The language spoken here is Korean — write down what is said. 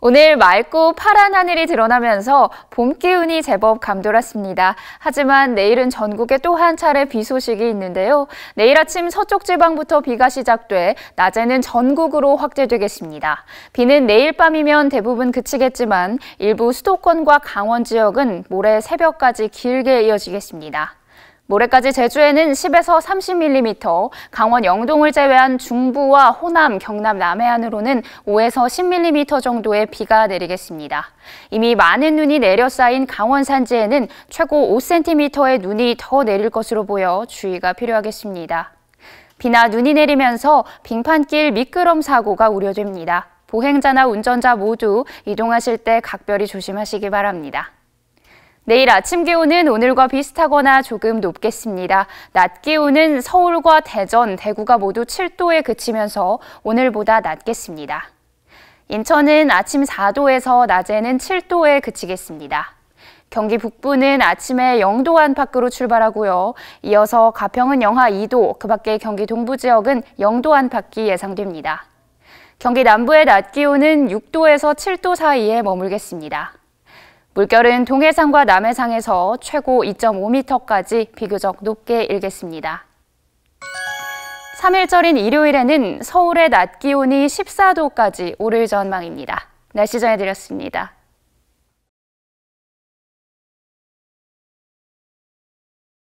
오늘 맑고 파란 하늘이 드러나면서 봄 기운이 제법 감돌았습니다. 하지만 내일은 전국에 또 한 차례 비 소식이 있는데요. 내일 아침 서쪽 지방부터 비가 시작돼 낮에는 전국으로 확대되겠습니다. 비는 내일 밤이면 대부분 그치겠지만 일부 수도권과 강원 지역은 모레 새벽까지 길게 이어지겠습니다. 모레까지 제주에는 10에서 30mm, 강원 영동을 제외한 중부와 호남, 경남 남해안으로는 5에서 10mm 정도의 비가 내리겠습니다. 이미 많은 눈이 내려 쌓인 강원 산지에는 최고 5cm의 눈이 더 내릴 것으로 보여 주의가 필요하겠습니다. 비나 눈이 내리면서 빙판길 미끄럼 사고가 우려됩니다. 보행자나 운전자 모두 이동하실 때 각별히 조심하시기 바랍니다. 내일 아침 기온은 오늘과 비슷하거나 조금 높겠습니다. 낮 기온은 서울과 대전, 대구가 모두 7도에 그치면서 오늘보다 낮겠습니다. 인천은 아침 4도에서 낮에는 7도에 그치겠습니다. 경기 북부는 아침에 0도 안팎으로 출발하고요. 이어서 가평은 영하 2도, 그 밖에 경기 동부 지역은 0도 안팎이 예상됩니다. 경기 남부의 낮 기온은 6도에서 7도 사이에 머물겠습니다. 물결은 동해상과 남해상에서 최고 2.5m까지 비교적 높게 일겠습니다. 3일절인 일요일에는 서울의 낮 기온이 14도까지 오를 전망입니다. 날씨 전해드렸습니다.